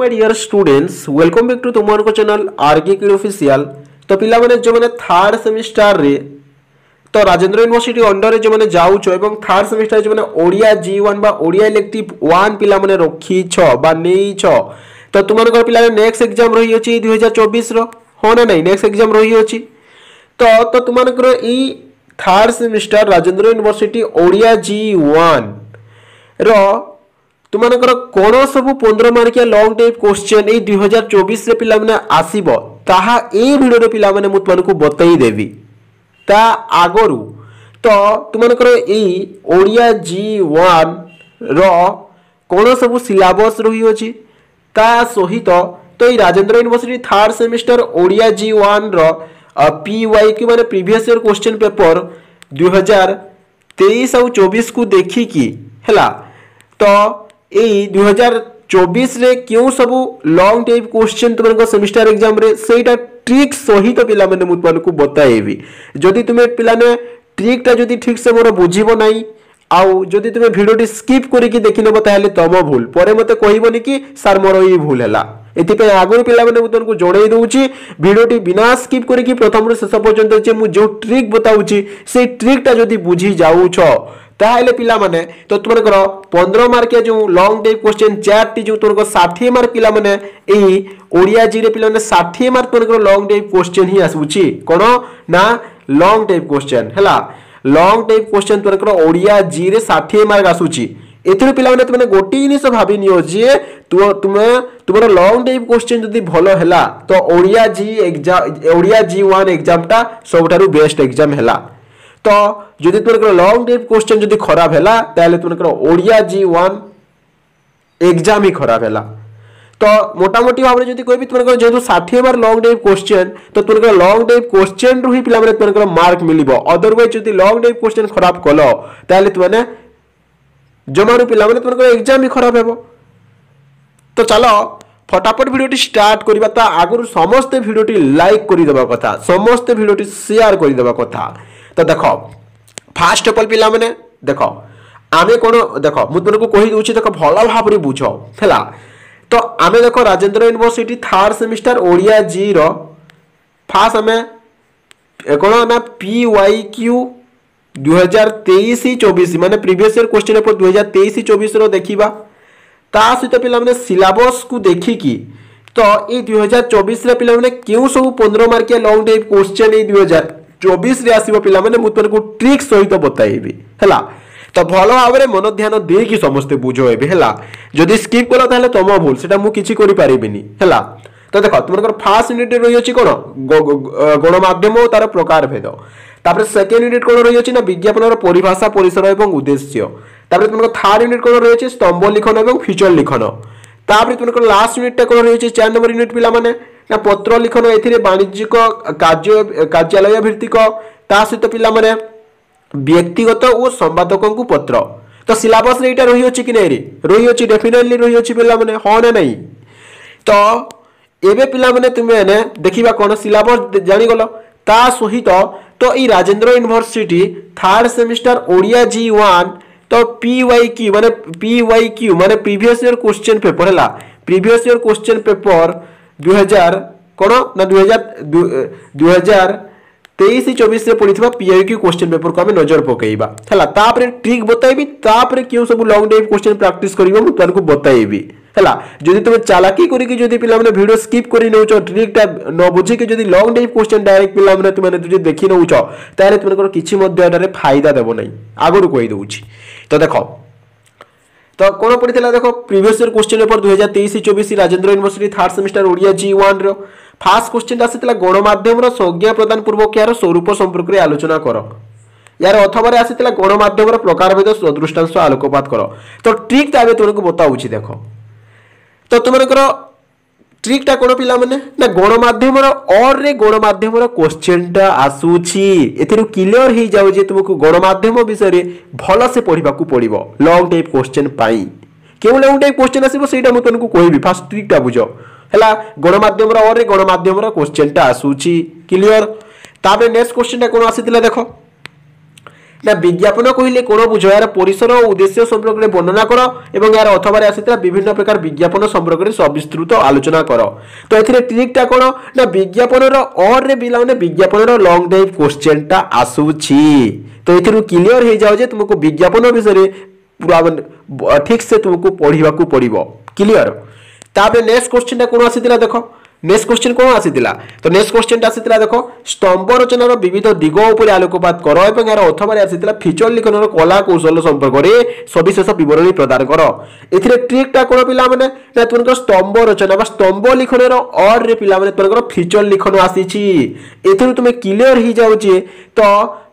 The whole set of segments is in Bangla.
my dear students welcome back to ତୁମମାନଙ୍କ ଚ୍ୟାନେଲ୍ ଆର୍ଗିକିଡ଼ ଅଫିସିଆଲ୍ ତ ପିଲାମାନେ ଯେଉଁମାନେ ଥାର୍ଡ଼ ସେମିଷ୍ଟାରରେ ତ ରାଜେନ୍ଦ୍ର ୟୁନିଭର୍ସିଟି ଅଣ୍ଡରରେ ଯେଉଁମାନେ ଯାଉଛ ଏବଂ ଥାର୍ଡ଼ ସେମିଷ୍ଟାର ଯେଉଁମାନେ ଓଡ଼ିଆ ଜି ୱାନ୍ ବା ଓଡ଼ିଆ ଇଲେକ୍ଟିଭ୍ ୱାନ୍ ପିଲାମାନେ ରଖିଛ ବା ନେଇଛ ତ ତୁମମାନଙ୍କର ପିଲାମାନେ ନେକ୍ସଟ ଏକ୍ଜାମ୍ ରହିଅଛି ଦୁଇ ହଜାର ଚବିଶର ହଁ ନା ନାହିଁ ନେକ୍ସଟ ଏକ୍ଜାମ୍ ରହିଅଛି ତ ତ ତୁମମାନଙ୍କର ଏଇ third semester Rajendra university Odia G one ର तुम्हारा कौन सब पंद्रह मार्किया लंग टाइप क्वेश्चन ये दुई हजार चौबीस पाने आसबिओर पाने तुमको बतईदेवी ता आगर तो तुमको यही ओडिया वन रण सब सिलस रही अच्छी ता सहित तो ये Rajendra university third semester Odia G one री वाई क्यू मैंने प्रिभस इयर क्वेश्चन पेपर दुई हजार तेईस आ चौबीस को देखिकी है तो এই ଦୁଇ ହଜାର ଚବିଶରେ କେଉଁ ସବୁ ଲଙ୍ଗ୍ ଟାଇପ୍ କୋଶ୍ଚିନ୍ ତୁମମାନଙ୍କ ସେମିଷ୍ଟାର ଏକ୍ଜାମ୍ରେ ସେଇଟା ଟ୍ରିକ୍ ସହିତ ପିଲାମାନେ ମୁଁ ତୁମମାନଙ୍କୁ ବତାଇବି ଯଦି ତୁମେ ପିଲାମାନେ ଟ୍ରିକ୍ଟା ଯଦି ଠିକ୍ସେ ମୋର ବୁଝିବ ନାହିଁ ଆଉ ଯଦି ତୁମେ ଭିଡ଼ିଓଟି ସ୍କିପ୍ କରିକି ଦେଖିନେବ ତାହେଲେ ତମ ଭୁଲ ପରେ ମୋତେ କହିବନି କି ସାର୍ ମୋର ଏଇ ଭୁଲ ହେଲା ଏଥିପାଇଁ ଆଗରୁ ପିଲାମାନେ ମୁଁ ତୁମକୁ ଜଣାଇ ଦେଉଛି ଭିଡ଼ିଓଟି ବିନା ସ୍କିପ୍ କରିକି ପ୍ରଥମରୁ ଶେଷ ପର୍ଯ୍ୟନ୍ତ ଯେ ମୁଁ ଯେଉଁ ଟ୍ରିକ୍ ବତାଉଛି ସେଇ ଟ୍ରିକ୍ଟା ଯଦି ବୁଝି ଯାଉଛ ତାହେଲେ ପିଲାମାନେ ତ ତୁମମାନଙ୍କର ପନ୍ଦର ମାର୍କିଆ ଯେଉଁ ଲଙ୍ଗ୍ ଡେପ୍ କ୍ୱେଶ୍ଚିନ୍ ଚାରିଟି ଯେଉଁ ତୁମଙ୍କର ଷାଠିଏ ମାର୍କ ପିଲାମାନେ ଏଇ ଓଡ଼ିଆ ଜିରେ ପିଲାମାନେ ଷାଠିଏ ମାର୍କ ତୁମମାନଙ୍କର ଲଙ୍ଗ୍ ଡେପ୍ କ୍ୱେଶ୍ଚିନ୍ ହିଁ ଆସୁଛି କ'ଣ ନା ଲଙ୍ଗ୍ ଡେପ୍ କ୍ୱେଶ୍ଚିନ୍ ହେଲା ଲଙ୍ଗ୍ ଡେପ୍ କ୍ୱେଶ୍ଚିନ୍ ତୁମମାନଙ୍କର ଓଡ଼ିଆ ଜିରେ ଷାଠିଏ ମାର୍କ ଆସୁଛି ଏଥିରୁ ପିଲାମାନେ ତୁମେ ଗୋଟିଏ ଜିନିଷ ଭାବିନିଅ ଯେ ତୁମେ ତୁମର ଲଙ୍ଗ ଟାଇପ୍ କୋଶ୍ଚିନ୍ ଯଦି ଭଲ ହେଲା ତ Odia G exam Odia G one ଏକ୍ଜାମ୍ଟା ସବୁଠାରୁ ବେଷ୍ଟ ଏକ୍ଜାମ୍ ହେଲା ତ ଯଦି ତୁମର ଲଙ୍ଗ ଟାଇପ୍ କୋଶ୍ଚିନ୍ ଯଦି ଖରାପ ହେଲା ତାହେଲେ ତୁମର ଓଡ଼ିଆ ଜି ୱାନ୍ ଏକ୍ଜାମ୍ ହିଁ ଖରାପ ହେଲା ତ মোটামুটি ভাবে যদি কবি তোমার যেহেতু ষাঠিয়ে বার লং টাইপ কোশ্চেন তো তোমার লং টাইপ কোশ্চেন রু হি পিলা তোমার মার্ক মিলব অদরওয়াইজ যদি লং টাইপ কোশ্চেন খারাপ কল তাহলে তোমার ଜମାରୁ ପିଲାମାନେ ତୁମଙ୍କର ଏକ୍ଜାମ୍ ବି ଖରାପ ହେବ ତ ଚାଲ ଫଟାଫଟ ଭିଡ଼ିଓଟି ଷ୍ଟାର୍ଟ କରିବା ତା ଆଗରୁ ସମସ୍ତେ ଭିଡ଼ିଓଟି ଲାଇକ୍ କରିଦେବା କଥା ସମସ୍ତେ ଭିଡ଼ିଓଟି ସେୟାର କରିଦେବା କଥା ତ ଦେଖ ଫାଷ୍ଟ ଅଫ୍ ଅଲ୍ ପିଲାମାନେ ଦେଖ ଆମେ କ'ଣ ଦେଖ ମୁଁ ତୁମକୁ କହିଦେଉଛି ଦେଖ ଭଲ ଭାବରେ ବୁଝ ହେଲା ତ ଆମେ ଦେଖ Rajendra university third semester Odia ଜିର ଫାଷ୍ଟ ଆମେ କ'ଣ ନା ପି ୱାଇ କ୍ୟୁ ଦୁଇହଜାର ଚବିଶ ମାନେ ପ୍ରିଭିୟସ୍ ଇୟର୍ କ୍ୱେଶ୍ଚିନ୍ ପେପର୍ ଦୁଇହଜାର ତେଇଶ ଚବିଶର ଦେଖିବା ତା ସହିତ ପିଲାମାନେ ସିଲାବସ୍କୁ ଦେଖିକି ତ ଏଇ ଦୁଇହଜାର ଚବିଶରେ ପିଲାମାନେ କେଉଁ ସବୁ ପନ୍ଦର ମାର୍କିଆ ଲଙ୍ଗ୍ ଟାଇପ୍ କ୍ୱେଶ୍ଚିନ୍ ଏଇ ଦୁଇହଜାର ଚବିଶରେ ଆସିବ ପିଲାମାନେ ମୁଁ ତୁମକୁ ଟ୍ରିକ୍ ସହିତ ବତାଇବି ହେଲା ତ ଭଲ ଭାବରେ ମନ ଧ୍ୟାନ ଦେଇକି ସମସ୍ତେ ବୁଝ ଏବେ ହେଲା ଯଦି ସ୍କିପ୍ କଲ ତାହେଲେ ତମ ଭୁଲ ସେଟା ମୁଁ କିଛି କରିପାରିବିନି ହେଲା ତ ଦେଖ ତୁମର ଫାର୍ଷ୍ଟ ୟୁନିଟ୍ ରହିଅଛି କ'ଣ ଗଣମାଧ୍ୟମ ଓ ତାର ପ୍ରକାର ଭେଦ তারপরে সেকেন্ড ইউনিট কোণ রয়েছে না বিজ্ঞাপনের পরিভাষা পরিসর এবং উদ্দেশ্য তারপরে তোমার থার্ড ইউনিট কোণ রয়েছে স্তম্ভ লিখন এবং ফিচর লিখন তারপরে তোমার লাস্ট ইউনিটটা কোণ রয়েছে চার নম্বর ইউনিট পিলা মানে না পত্র লিখন এথিরে বাণিজ্যিক কার্য কার্যালয় ভিত্তিক তা সহিত পিলা মানে ব্যক্তিগত ও সম্পাদকঙ্কু পত্র তো সিলাবসরে এইটা রয়েছে কি নাই রয়েছে ডেফিনেটলি রয়েছে পিলা মানে হ না নাই তো এবে পিলা মানে তুমি এনে দেখিবা কোন সিলাবস জানিগল তা সহিত तो ये Rajendra university third semester Odia G one तो पी वाई क्यू मान पी वाई क्यू मान प्रिभस इयर क्वेश्चन पेपर है प्रिभस इयर क्वेश्चन पेपर दुई हजार कौन ना दुई हजार दुई हजार তেইশ চবিশে পড়িথিবা পিআইক্ୟୁ କ୍ୱେଶ୍ଚନ୍ ପେପରକୁ ଆମେ ନଜର ପକାଇବା ହେଲା ତାପରେ ଟ୍ରିକ୍ ବତାଇବି ତାପରେ କେଉଁ ସବୁ ଲଙ୍ଗ୍ ଡ୍ରାଇଭ୍ କ୍ୱେଶ୍ଚନ୍ ପ୍ରାକ୍ଟିସ୍ କରିବ ମୁଁ ତାଙ୍କୁ ବତାଇବି ହେଲା যদি তুমি চালাকি করিকি যদি পিলামানে ভিডিও স্কিপ করে নেউছ ট্রিকটা ন বুঝিকি যদি লং ড্রাইভ কোশ্চেন ডাইরেক্ট পিলামানে তুমি যদি দেখি নেউছ তাহলে তোমার কিছু মধ্যে এটারে ফায়দা দেব নাই আগরু কই দেউছি তো দেখো তো কোন পড়িলা দেখো প্রিভিয়াস ইয়ার কোশ্চেন পেপার দুই হাজার তেইশ চবিশ Rajendra university third semester Odia G one first question আসিলা গণমাধ্যমর সংজ্ঞা প্রদান পূর্বক এর স্বরূপ সম্পর্কে আলোচনা কর ইয়ার অথবরে আসিলা গণমাধ্যমর প্রকারভেদ দৃষ্টাংশ আলোকপাত কর তো ট্রিকটা আমি তোমাকে বতাউছি দেখ তো তোমার ট্রিকটা কোণ পিলামানে না গণমাধ্যমর অর্রে গণমাধ্যমর কোশ্চেনটা আসুছি এর ক্লিয়র হয়ে যাও যে তুমি গণমাধ্যম বিষয়ে ভালসে পড়া পড়ব লং টাইপ কোশ্চেন পাই কেউ লং টাইপ কোশ্চেন আসব সেইটা মু তোমাকে কহবি ফার্স্ট ট্রিকটা বুঝ ହେଲା ଗଣମାଧ୍ୟମର ଅରେ ଗଣମାଧ୍ୟମର କୋଶ୍ଚିନ୍ଟା ଆସୁଛି କ୍ଲିଅର ତାପରେ ନେକ୍ସଟ କୋଶ୍ଚିନ୍ଟା କ'ଣ ଆସିଥିଲା ଦେଖ না বিজ্ঞাপন কহিলে কোণ বুঝ এর পরিসর ও উদ্দেশ্য সম্পর্কে বর্ণনা কর এবং এর অথবারে আসিলা বিভিন্ন প্রকার বিজ্ঞাপন সম্পর্কে সবিস্তৃত আলোচনা কর তো এর ট্রিকটা কোণ না বিজ্ঞাপনর অর্রে বিলা মানে বিজ্ঞাপনর লং টাইপ কোশ্চেনটা আসুছি তো এর ক্লিয়র হয়ে যাও যে তুমি বিজ্ঞাপন বিষয়ে পুরা ঠিকসে তুমি পড়া পড়ব ক্লিয়র ତାପରେ ନେକ୍ସଟ କୋଶ୍ଚିନ୍ଟା କ'ଣ ଆସିଥିଲା ଦେଖ ନେକ୍ସଟ କୋଶ୍ଚିନ୍ କ'ଣ ଆସିଥିଲା ତ ନେକ୍ସଟ କୋଶ୍ଚିନ୍ଟା ଆସିଥିଲା ଦେଖ ସ୍ତମ୍ଭ ରଚନାର ବିବିଧ ଦିଗ ଉପରେ ଆଲୋକପାତ କର ଏବଂ ଏହାର ଅଥବାରେ ଆସିଥିଲା ଫିଚର ଲିଖନର କଳା କୌଶଳ ସମ୍ପର୍କରେ ସବିଶେଷ ବିବରଣୀ ପ୍ରଦାନ କର ଏଥିରେ ଟ୍ରିକ୍ଟା କ'ଣ ପିଲାମାନେ ନା ତୁମଙ୍କର ସ୍ତମ୍ଭ ରଚନା ବା ସ୍ତମ୍ଭ ଲିଖନର ଅର୍ରେ ପିଲାମାନେ ତୁମଙ୍କର ଫିଚର ଲିଖନ ଆସିଛି ଏଥିରୁ ତୁମେ କ୍ଲିଅର ହେଇଯାଉଛି ତ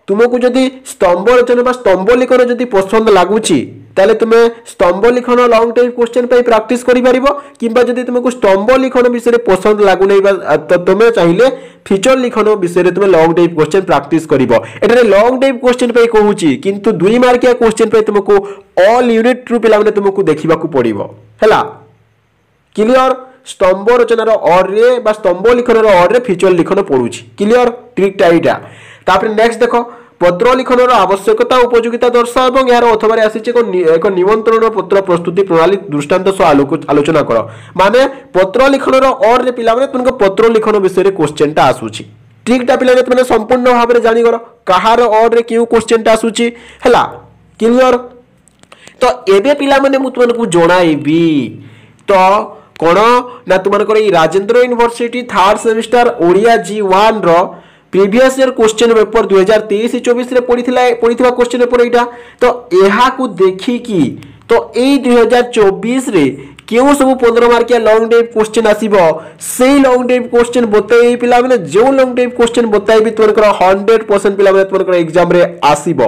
ତୁମକୁ ଯଦି ସ୍ତମ୍ଭ ରଚନା ବା ସ୍ତମ୍ଭ ଲିଖନ ଯଦି ପସନ୍ଦ ଲାଗୁଛି ତାହେଲେ ତୁମେ ସ୍ତମ୍ଭ ଲିଖନ ଲଙ୍ଗ୍ ଟାଇମ୍ କ୍ୱେଶ୍ଚନ୍ ପାଇଁ ପ୍ରାକ୍ଟିସ୍ କରିପାରିବ କିମ୍ବା ଯଦି ତୁମକୁ ସ୍ତମ୍ଭ ଲିଖନ ବିଷୟରେ ପସନ୍ଦ ଲାଗୁନାହିଁ ବା ତୁମେ ଚାହିଁଲେ ଫିଚର ଲିଖନ ବିଷୟରେ ତୁମେ ଲଙ୍ଗ୍ ଟାଇପ୍ କ୍ୱେଶ୍ଚନ୍ ପ୍ରାକ୍ଟିସ୍ କରିବ ଏଠାରେ ଲଙ୍ଗ୍ ଟାଇପ୍ କ୍ୱେଶ୍ଚନ୍ ପାଇଁ କହୁଛି କିନ୍ତୁ ଦୁଇ ମାର୍କିଆ କ୍ୱେଶ୍ଚନ୍ ପାଇଁ ତୁମକୁ ଅଲ୍ ୟୁନିଟ୍ରୁ ପିଲାମାନେ ତୁମକୁ ଦେଖିବାକୁ ପଡ଼ିବ ହେଲା କ୍ଲିଅର୍ ସ୍ତମ୍ଭ ରଚନାର ଅର୍ରେ ବା ସ୍ତମ୍ଭ ଲିଖନର ଅର୍ରେ ଫିଚର ଲିଖନ ପଡ଼ୁଛି କ୍ଲିଅର୍ ଟ୍ରିକ୍ଟା ଏଇଟା ତାପରେ ନେକ୍ସଟ ଦେଖ পত্র লিখনর আবশ্যকতা উপযোগিতা দর্শা এবং এর অথবা আসিছে এক নিমন্ত্রণ পত্র প্রস্তুতি প্রণালী দৃষ্টান্ত সহ আলোচনা কর মানে পত্র লিখনর অর্ডে পিলামানে তোমাকে পত্র লিখন বিষয়ে কোশ্চেনটা আসুচি ট্রিকটা পিলামানে তুমি সম্পূর্ণ ভাবে জাগর কাহার অর্ডে কেউ কোশ্চেনটা আসুচি হেলা ক্লিয়র তো এবে পিলামানে মু তোমাকে জনাইবি তো কোণ না তোমার এই Rajendra university third semester Odia G one র প্রিভিয়াস ইয়ার কোশ্চেন পেপর দুই হাজার তেইশ চব্বিশে পড়িলা পড়িথিবা কোশ্চেন পেপর এইটা তো এহাকু দেখিকি তো এই দুই হাজার চব্বিশে কেউ সবু পনেরো মার্কিয়া লং টাইপ কোশ্চেন আসব সেই লং টাইপ কোশ্চেন বতাইবি পিলামানে যে লং টাইপ কোশ্চেন বতাইবি তোমার হন্ড্রেড পরসেন্ট পিলামানে তোমার এক্সামে আসব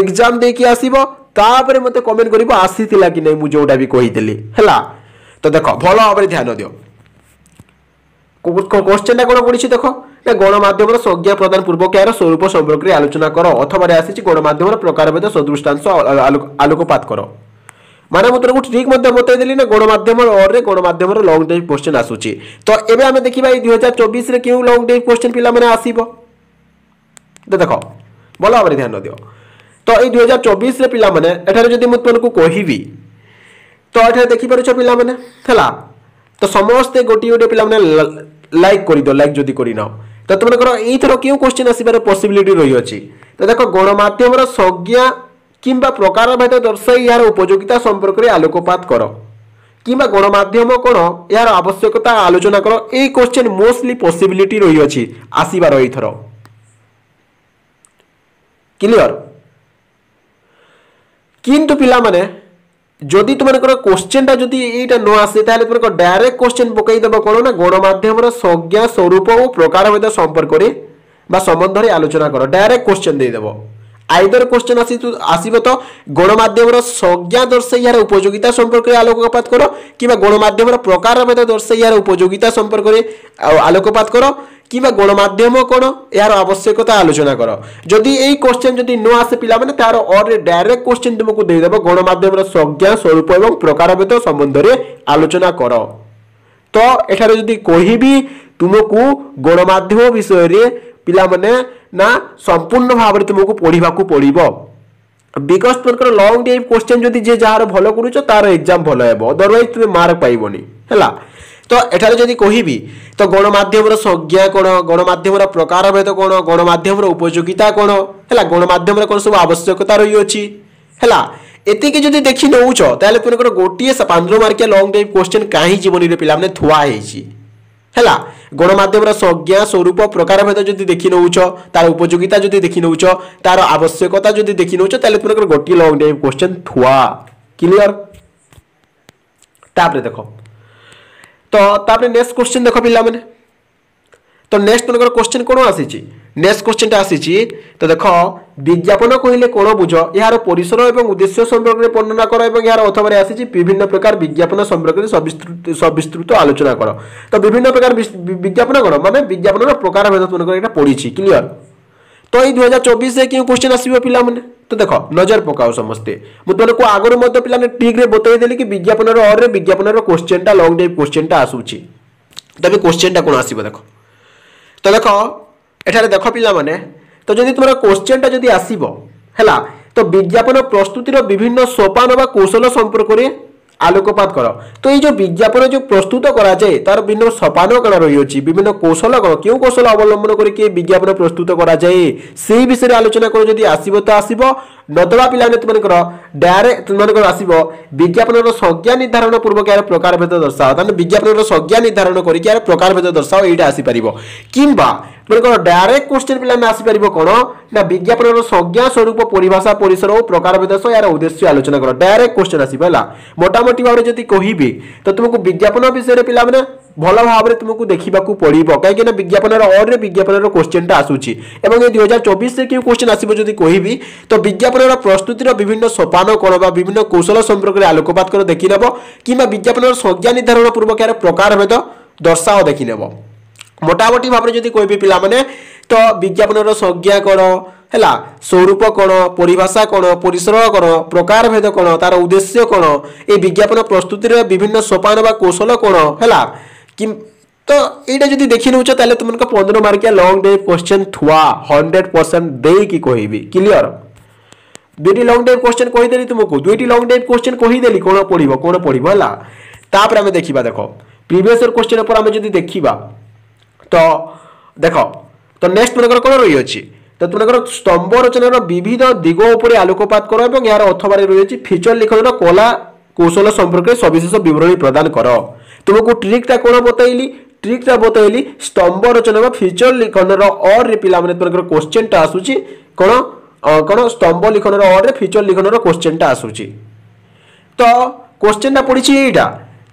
এক্সাম দিয়ে আসব তাপরে মতো কমেন্ট করব আসিলা কি না মু যেটা বি কইলি হল তো দেখ ভালো ভাবে ধ্যান দিও কোশ্চেনটা কোণ পড়ছে দেখো ନା ଗଣମାଧ୍ୟମର ସଂଜ୍ଞା ପ୍ରଦାନ ପୂର୍ବକ ଏହାର ସ୍ୱରୂପ ସମ୍ପର୍କରେ ଆଲୋଚନା କର ଅଥବାରେ ଆସିଛି ଗଣମାଧ୍ୟମର ପ୍ରକାରଭେଦ ସଦୃଷ୍ଟାଂଶ ଆଲୋକପାତ କର মানে মু তোমাকে ঠিক মধ্যে বতাই দেলি না গণমাধ্যম অর্রে গণমাধ্যমর লং ড্রাইভ কোশ্চেন আসুচি তো এবে আমি দেখিবা এই দুই হাজার চবিশে কেউ লং ড্রাইভ কোশ্চেন পিলা মানে আসব দেখ ভাল ভাবে ধ্যান দিও তো এই দুই হাজার চবিশে পিলা মানে এখানে যদি মু তোমাকে কহিবি তো এখানে দেখিপারুছ পিলা মানে হেলা তো সমস্তে গোটিয়ে গোটিয়ে পিলা মানে লাইক করিদ লাইক যদি করি নাও ତ ତୁମମାନଙ୍କର ଏଇଥର କେଉଁ କୋଶ୍ଚିନ୍ ଆସିବାର ପସିବିଲିଟି ରହିଅଛି ତ ଦେଖ ଗଣମାଧ୍ୟମର ସଂଜ୍ଞା କିମ୍ବା ପ୍ରକାରଭେଦ ଦର୍ଶାଇ ଏହାର ଉପଯୋଗିତା ସମ୍ପର୍କରେ ଆଲୋକପାତ କର কিংবা গণমাধ্যম কোণ এর আবশ্যকতা আলোচনা কর এই কোশ্চেন মোস্টলি পসিবিলিটি রয়েছে আসবার এইথর ক্লিয়র কিন্তু পিলা মানে যদি তোমার কোশ্চেনটা যদি এইটা ন আসে তাহলে তোমার ডাইরেক্ট কোশ্চেন পকাই দেব কোন না গণমাধ্যমর সংজ্ঞা স্বরূপ ও প্রকার ভেদ সম্পর্কে বা সম্বন্ধে আলোচনা কর ডাইরেক্ট কোশ্চেন দেব আইদর কোশ্চেন আসি আসব তো গণমাধ্যমর সংজ্ঞা দর্শাই ইয়ার উপযোগিতা সম্পর্কে আলোকপাত কর কিংবা গণমাধ্যমর প্রকার ভেদ দর্শাই ইয়ার উপযোগিতা সম্পর্কে আলোকপাত করো কিংবা গণমাধ্যম কোণ এর আবশ্যকতা আলোচনা কর যদি এই কোশ্চেন যদি ন আসে পিলামানে তার অরে ডাইরেক্ট কোশ্চেন তোমাকে দেব গণমাধ্যমের সংজ্ঞা স্বরূপ এবং প্রকারভেদ সম্বন্ধে আলোচনা কর তো এখানে যদি কহিবি তোমাকে গণমাধ্যম বিষয়ে পিলামানে না সম্পূর্ণ ভাবে তোমাকে পড়িবাকু পড়িব বিকজ তোমার লং টাইপ কোশ্চেন যদি যে যার ভালো করুছ তার এক্সাম ভালো হব অদরওয়াইজ তুমি মার্ক পাইবনি হেলা ତ ଏଠାରେ ଯଦି କହିବି ତ ଗଣମାଧ୍ୟମର ସଂଜ୍ଞା କ'ଣ ଗଣମାଧ୍ୟମର ପ୍ରକାରଭେଦ କ'ଣ ଗଣମାଧ୍ୟମର ଉପଯୋଗିତା କ'ଣ ହେଲା ଗଣମାଧ୍ୟମର କ'ଣ ସବୁ ଆବଶ୍ୟକତା ରହିଅଛି ହେଲା ଏତିକି ଯଦି ଦେଖି ନେଉଛ ତାହେଲେ ପୁଣି ଗୋଟିଏ ପାଞ୍ଚ ମାର୍କିଆ ଲଙ୍ଗ୍ ଟାଇମ୍ କ୍ୱେଶ୍ଚିନ୍ କାହିଁ ଜୀବନୀରେ ପିଲାମାନେ ଥୁଆ ହେଇଛି ହେଲା ଗଣମାଧ୍ୟମର ସଂଜ୍ଞା ସ୍ୱରୂପ ପ୍ରକାରଭେଦ ଯଦି ଦେଖି ନେଉଛ ତାର ଉପଯୋଗିତା ଯଦି ଦେଖି ନେଉଛ ତାର ଆବଶ୍ୟକତା ଯଦି ଦେଖି ନେଉଛ ତାହେଲେ ପୁଣି ଗୋଟିଏ ଲଙ୍ଗ୍ ଟାଇମ୍ କ୍ୱେଶ୍ଚିନ୍ ଥୁଆ କ୍ଲିଅର ତାପରେ ଦେଖ તો આપણે નેક્સ્ટ ક્વેશ્ચન દેખ ପିଲାମାନେ ତ ନେକ୍ସଟ ମାନଙ୍କର କ୍ୱେଶ୍ଚିନ୍ କ'ଣ ଆସିଛି ନେକ୍ସଟ କ୍ୱେଶ୍ଚିନ୍ଟା ଆସିଛି ତ ଦେଖ ବିଜ୍ଞାପନ କହିଲେ କ'ଣ ବୁଝ ଏହାର ପରିସର ଏବଂ ଉଦ୍ଦେଶ୍ୟ ସମ୍ପର୍କରେ ବର୍ଣ୍ଣନା କର ଏବଂ ଏହାର ଅଥବରେ ଆସିଛି ବିଭିନ୍ନ ପ୍ରକାର ବିଜ୍ଞାପନ ସମ୍ପର୍କରେ ସବିସ୍ତୃତ ଆଲୋଚନା କର ତ ବିଭିନ୍ନ ପ୍ରକାର ବିଜ୍ଞାପନ କ'ଣ ମାନେ ବିଜ୍ଞାପନର ପ୍ରକାରଭେଦ ମାନଙ୍କର ଏଇଟା ପଡ଼ିଛି କ୍ଲିଅର ତ ଏଇ ଦୁଇ ହଜାର ଚବିଶରେ କେଉଁ କୋଶ୍ଚିନ୍ ଆସିବ ପିଲାମାନେ ତ ଦେଖ ନଜର ପକାଅ ସମସ୍ତେ ମୁଁ ତୁମକୁ ଆଗରୁ ମଧ୍ୟ ପିଲାମାନେ ଟିକ୍ରେ ବତେଇଦେଲି କି ବିଜ୍ଞାପନର ଅର୍ରେ ବିଜ୍ଞାପନର କୋଶ୍ଚିନ୍ଟା ଲଙ୍ଗ୍ ଡ୍ରାଇଭ୍ କୋଶ୍ଚିନ୍ଟା ଆସୁଛି ତେବେ କୋଶ୍ଚିନ୍ଟା କ'ଣ ଆସିବ ଦେଖ ତ ଦେଖ ଏଠାରେ ଦେଖ ପିଲାମାନେ ତ ଯଦି ତୁମର କୋଶ୍ଚିନ୍ଟା ଯଦି ଆସିବ ହେଲା ତ ବିଜ୍ଞାପନ ପ୍ରସ୍ତୁତିର ବିଭିନ୍ନ ସୋପାନ ବା କୌଶଳ ସମ୍ପର୍କରେ ଆଲୋକପାତ କର ତ ଏଇ ଯେଉଁ ବିଜ୍ଞାପନ ଯେଉଁ ପ୍ରସ୍ତୁତ କରାଯାଏ ତାର ବିଭିନ୍ନ ସପାନ କଣ ରହିଅଛି ବିଭିନ୍ନ କୌଶଳ କଣ କେଉଁ କୌଶଳ ଅବଲମ୍ବନ କରିକି ବିଜ୍ଞାପନ ପ୍ରସ୍ତୁତ କରାଯାଏ ସେଇ ବିଷୟରେ ଆଲୋଚନା କର ଯଦି ଆସିବ ତ ଆସିବ ନଦବା ପିଲାମାନେ ତୁମମାନଙ୍କର ଡାଇରେକ୍ଟ ତୁମମାନଙ୍କର ଆସିବ ବିଜ୍ଞାପନର ସଂଜ୍ଞା ନିର୍ଦ୍ଧାରଣ ପୂର୍ବକ ଏହାର ପ୍ରକାରଭେଦ ଦର୍ଶାଅ ତାହେଲେ ବିଜ୍ଞାପନର ସଂଜ୍ଞା ନିର୍ଦ୍ଧାରଣ କରିକି ଏହାର ପ୍ରକାରଭେଦ ଦର୍ଶାଅ ଏଇଟା ଆସିପାରିବ କିମ୍ବା ମନେକର ଡାଇରେକ୍ଟ କୋଶ୍ଚିନ୍ ପିଲା ଆମେ ଆସିପାରିବ କ'ଣ ନା ବିଜ୍ଞାପନର ସଂଜ୍ଞା ସ୍ୱରୂପ ପରିଭାଷା ପରିସର ଓ ପ୍ରକାର ବିଦେଶ ଏହାର ଉଦ୍ଦେଶ୍ୟ ଆଲୋଚନା କର ଡାଇରେକ୍ଟ କୋଶ୍ଚିନ୍ ଆସିବ ହେଲା ମୋଟାମୋଟି ଭାବରେ ଯଦି କହିବି ତ ତୁମକୁ ବିଜ୍ଞାପନ ବିଷୟରେ ପିଲାମାନେ ଭଲ ଭାବରେ ତୁମକୁ ଦେଖିବାକୁ ପଡ଼ିବ କାହିଁକିନା ବିଜ୍ଞାପନର ଅର୍ଡ଼ରେ ବିଜ୍ଞାପନର କୋଶ୍ଚିନ୍ଟା ଆସୁଛି ଏବଂ ଏ ଦୁଇ ହଜାର ଚବିଶରେ କେଉଁ କୋଶ୍ଚିନ୍ ଆସିବ ଯଦି କହିବି ତ ବିଜ୍ଞାପନର ପ୍ରସ୍ତୁତିର ବିଭିନ୍ନ ସୋପାନ କ'ଣ ବା ବିଭିନ୍ନ କୌଶଳ ସମ୍ପର୍କରେ ଆଲୋକପାତ କରି ଦେଖିନେବ କିମ୍ବା ବିଜ୍ଞାପନର ସଂଜ୍ଞା ନିର୍ଦ୍ଧାରଣ ପୂର୍ବକ ଏହାର ପ୍ରକାରଭେଦ ଦର୍ଶାଅ ଦେଖିନେବ মোটামুটি ভাবে যদি কহবি পিলামানে তো বিজ্ঞাপনর সংজ্ঞা কোণ ହେଲା ସ୍ୱରୂପ କ'ଣ ପରିଭାଷା କ'ଣ ପରିସର କ'ଣ ପ୍ରକାର ଭେଦ କ'ଣ ତାର ଉଦ୍ଦେଶ୍ୟ କ'ଣ ଏ ବିଜ୍ଞାପନ ପ୍ରସ୍ତୁତିରେ ବିଭିନ୍ନ ସୋପାନ ବା କୌଶଳ କ'ଣ ହେଲା କି ତ ଏଇଟା ଯଦି ଦେଖି ନେଉଛ ତାହେଲେ ତୁମକୁ ପନ୍ଦର ମାର୍କିଆ ଲଙ୍ଗ୍ ଡ୍ରାଇଭ୍ କ୍ୱେଶ୍ଚନ୍ ଥୁଆ ହଣ୍ଡ୍ରେଡ଼ ପରସେଣ୍ଟ ଦେଇକି କହିବି କ୍ଲିଅର ଦୁଇଟି ଲଙ୍ଗ୍ ଡ୍ରାଇଭ୍ କ୍ୱେଶ୍ଚନ୍ କହିଦେଲି ତୁମକୁ ଦୁଇଟି ଲଙ୍ଗ୍ ଡ୍ରାଇଭ୍ କ୍ୱେଶ୍ଚନ୍ କହିଦେଲି କ'ଣ ପଡ଼ିବ କ'ଣ ପଡ଼ିବ ହେଲା ତାପରେ ଆମେ ଦେଖିବା ଦେଖ ପ୍ରିଭିୟସ୍ ଇୟର୍ କ୍ୱେଶ୍ଚନ୍ ଉପରେ ଆମେ ଯଦି ଦେଖିବା ତ ଦେଖ ତ ନେକ୍ସଟ ମନେକର କ'ଣ ରହିଅଛି ତ ମନେକର ସ୍ତମ୍ଭ ରଚନାର ବିବିଧ ଦିଗ ଉପରେ ଆଲୋକପାତ କର ଏବଂ ଏହାର ଅଥବାରେ ରହିଅଛି ଫିଚର ଲିଖନର କଳା কৌশল সম্পর্কে সবিশেষ বিবরণী প্রদান কর তুমি ট্রিকটা কোণ বতাইলি ট্রিকটা বতাইলি স্তম্ভ রচনা বা ফিচর লিখনর অর্রে পিলা মানে তোমার কোশ্চেনটা আসুচি কোণ কোণ স্তম্ভ লিখনর অর্রে ফিচর লিখনর কোশ্চেনটা আসুচি তো কোশ্চেনটা পড়িছি এইটা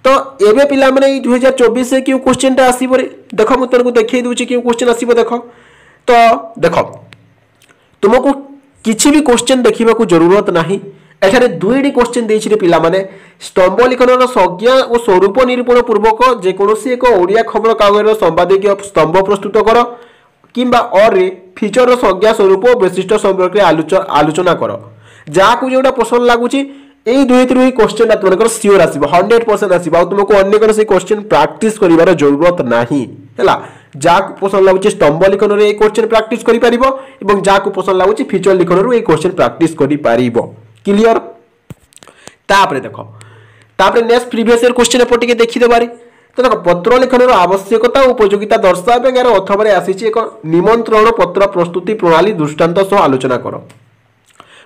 তো এবে পিলামানে এই দুই হাজার চব্বিশে কেউ কোশ্চেনটা আসবে দেখ মু তোমাকে দেখাই দেছি কেউ কোশ্চেন আসবে দেখ তো দেখ তোমাকে কিছু বি কোশ্চেন দেখা জরুরত না এখানে দুইটি কোশ্চেন দিয়েছিল পিলামানে স্তম্ভলিখনর সংজ্ঞা ও স্বরূপ নিরূপণ পূর্বক যেকোনসি এক ওড়িয়া খবর কাগজের সম্পাদকীয় স্তম্ভ প্রস্তুত কর কিংবা অরে ফিচর সংজ্ঞা স্বরূপ ও বৈশিষ্ট্য সম্পর্কে আলোচনা কর যাকে যেটা পছন্দ লাগুছি এই দুইটির ହିଁ କୋଶ୍ଚିନ୍ ଟା ତୁମର ସିଓର ଆସିବ ହଣ୍ଡ୍ରେଡ୍ ପରସେଣ୍ଟ ଆସିବ ଆଉ ତୁମକୁ ଅନ୍ୟ କୌଣସି କୋଶ୍ଚିନ୍ ପ୍ରାକ୍ଟିସ୍ କରିବାର ଜରୁରତ ନାହିଁ ହେଲା ଯାହାକୁ ପସନ୍ଦ ଲାଗୁଛି ସ୍ତମ୍ଭ ଲିଖନରୁ ଏଇ କୋଶ୍ଚିନ୍ ପ୍ରାକ୍ଟିସ୍ କରିପାରିବ ଏବଂ ଯାହାକୁ ପସନ୍ଦ ଲାଗୁଛି ଫିଚର ଲିଖନରୁ ଏଇ କୋଶ୍ଚିନ୍ ପ୍ରାକ୍ଟିସ୍ କରିପାରିବ କ୍ଲିଅର ତାପରେ ଦେଖ ତାପରେ ନେକ୍ସଟ ପ୍ରିଭିୟସ୍ ଇୟର କୋଶ୍ଚିନ୍ ଏପଟ ଟିକେ ଦେଖିଦେବାରେ ତ ଦେଖ ପତ୍ର ଲିଖନର ଆବଶ୍ୟକତା ଉପଯୋଗିତା ଦର୍ଶାଅ ଏବଂ ଏହାର ଅଥବରେ ଆସିଛି ଏକ ନିମନ୍ତ୍ରଣ ପତ୍ର ପ୍ରସ୍ତୁତି ପ୍ରଣାଳୀ ଦୃଷ୍ଟାନ୍ତ ସହ ଆଲୋଚନା କର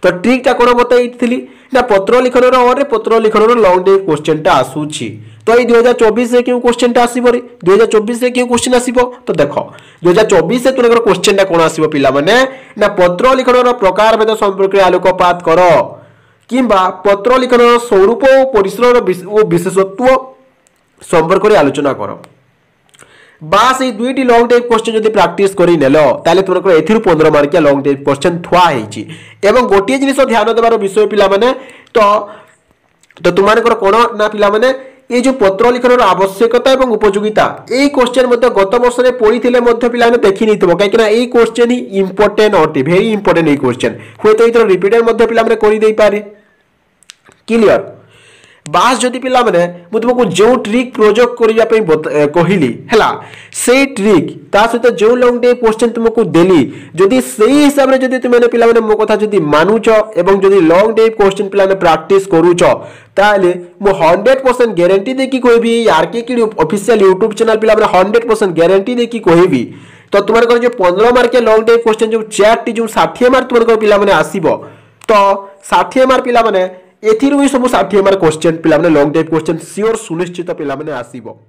ତ ଟ୍ରିକ୍ଟା କ'ଣ ବତାଇଥିଲି ନା ପତ୍ର ଲିଖନର ଅରେ ପତ୍ର ଲିଖନର ଲଙ୍ଗ୍ ଡେ କୋଶ୍ଚେନ୍ଟା ଆସୁଛି ତ ଏଇ ଦୁଇହଜାର ଚବିଶରେ କେଉଁ କୋଶ୍ଚିନ୍ଟା ଆସିବ ରେ ଦୁଇ ଚବିଶରେ କେଉଁ କୋଶ୍ଚିନ୍ ଆସିବ ତ ଦେଖ ଦୁଇହଜାର ହଜାର ଚବିଶରେ ତୁମଙ୍କର କୋଶ୍ଚେନ୍ଟା କ'ଣ ଆସିବ ପିଲାମାନେ ନା ପତ୍ର ଲିଖନର ପ୍ରକାର ଭେଦ ସମ୍ପର୍କରେ ଆଲୋକପାତ କର କିମ୍ବା ପତ୍ର ଲିଖନର ସ୍ୱରୂପ ଓ পরিশ্রমের ଓ বিশেষত্ব ସମ୍ପର୍କରେ ଆଲୋଚନା କର বা সেই দুইটি লং টাইপ কোশ্চেন যদি প্রাকটিস করে নেল তাহলে তোমার এর পনেরো মার্কিয়া লং টাইপ কোশ্চেন থুয়া হয়েছি এবং গোটিয়ে জিনিস ধ্যান দেবার বিষয় পিলামানে তো তো তোমার কোণ না পিলামানে এই যে পত্র লিখনর আবশ্যকতা এবং উপযোগিতা এই কোশ্চেন মধ্যে গত বছরে পড়িলে মধ্যে পিলামানে দেখি নিথব কিনা এই কোশ্চেন হি ইম্পর্টেন্ট অটে ভেরি ইম্পর্টেন্ট এই কোশ্চেন হয়তো এইথর রিপিটেড মধ্যে পিলামানে করে দেইপারে ক্লিয়ার बास जो पिला तुमको जो ट्रिक प्रयोग करने कहली है ट्रिक सहित जो लंग डे क्वेश्चन तुमको देली जदि सही हिसाब रे तुमने पिला मो कथा जदि मानुचो एवं लंग लॉन्ग डे क्वेश्चन पे practice practice hundred percent guarantee 100% guarantee देकी कोई भी आरके की ऑफिशियल YouTube चैनल पिला माने 100% गारंटी देकी कोई तो तुमार जो पंद्रह mark long long type question जो चैट जो 60 मार्क तुमार को पिला तो 60 मार्क पिला ଏଥିରୁ ବି ସବୁ ଷାଠିଏ ମାର୍କ କୋଶ୍ଚେନ୍ ପିଲାମାନେ ଲଙ୍ଗ୍ ଡ୍ରାଇଭ୍ କୋଶ୍ଚେନ୍ ସିଓର ସୁନିଶ୍ଚିତ ପିଲାମାନେ ଆସିବ